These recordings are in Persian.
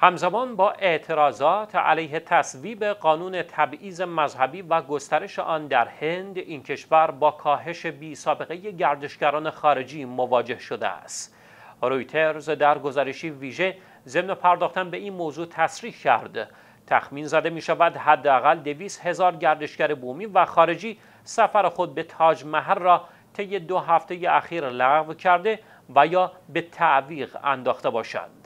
همزمان با اعتراضات علیه تصویب قانون تبعیض مذهبی و گسترش آن در هند این کشور با کاهش بی سابقه گردشگران خارجی مواجه شده است رویترز در گزارشی ویژه ضمن پرداختن به این موضوع تصریح کرد تخمین زده می شود حداقل دویست هزار گردشگر بومی و خارجی سفر خود به تاج محل را طی دو هفته اخیر لغو کرده و یا به تعویق انداخته باشند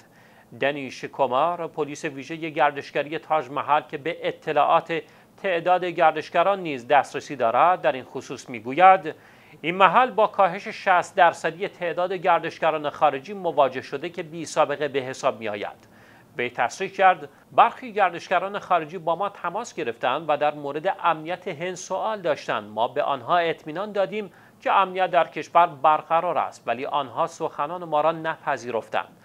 دنیش کمار پلیس ویژه گردشگری تاج محل که به اطلاعات تعداد گردشگران نیز دسترسی دارد در این خصوص میگوید این محل با کاهش 60 درصدی تعداد گردشگران خارجی مواجه شده که بی سابقه به حساب می آید. به تصریح کرد برخی گردشگران خارجی با ما تماس گرفتند و در مورد امنیت هند سوال داشتند ما به آنها اطمینان دادیم که امنیت در کشور برقرار است ولی آنها سخنان ما را نپذیرفتند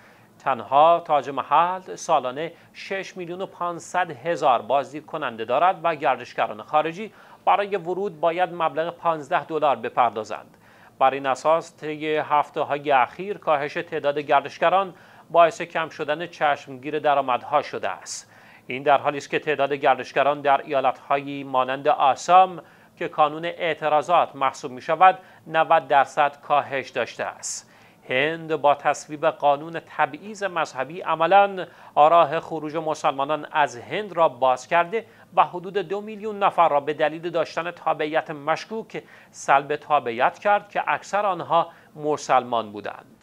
تنها تاج محل سالانه 6 میلیون و 500 هزار بازدید کننده دارد و گردشگران خارجی برای ورود باید مبلغ 15 دلار بپردازند بر این اساس طی هفته های اخیر کاهش تعداد گردشگران باعث کم شدن چشمگیر درآمدها شده است این در حالی است که تعداد گردشگران در هایی مانند آسام که کانون اعتراضات محسوب می شود 90 درصد کاهش داشته است هند با تصویب قانون تبعیض مذهبی عملا آراه خروج مسلمانان از هند را باز کرده و حدود دو میلیون نفر را به دلیل داشتن تابعیت مشکوک سلب تابعیت کرد که اکثر آنها مسلمان بودند